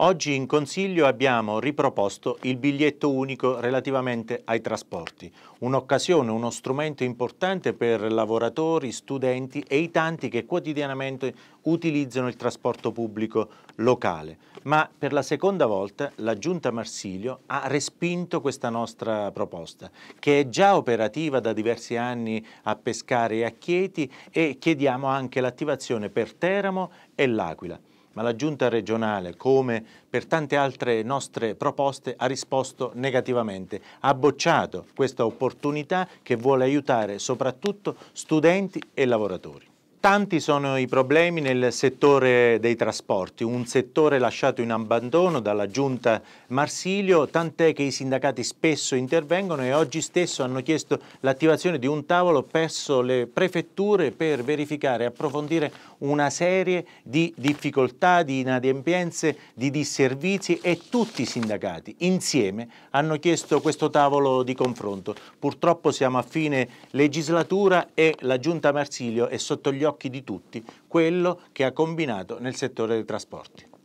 Oggi in Consiglio abbiamo riproposto il biglietto unico relativamente ai trasporti, un'occasione, uno strumento importante per lavoratori, studenti e i tanti che quotidianamente utilizzano il trasporto pubblico locale. Ma per la seconda volta la Giunta Marsilio ha respinto questa nostra proposta, che è già operativa da diversi anni a Pescare e a Chieti e chiediamo anche l'attivazione per Teramo e L'Aquila ma la giunta regionale, come per tante altre nostre proposte, ha risposto negativamente, ha bocciato questa opportunità che vuole aiutare soprattutto studenti e lavoratori. Tanti sono i problemi nel settore dei trasporti, un settore lasciato in abbandono dalla giunta Marsilio, tant'è che i sindacati spesso intervengono e oggi stesso hanno chiesto l'attivazione di un tavolo presso le prefetture per verificare e approfondire una serie di difficoltà, di inadempienze, di disservizi e tutti i sindacati insieme hanno chiesto questo tavolo di confronto. Purtroppo siamo a fine legislatura e la giunta Marsilio è sotto gli occhi occhi di tutti quello che ha combinato nel settore dei trasporti.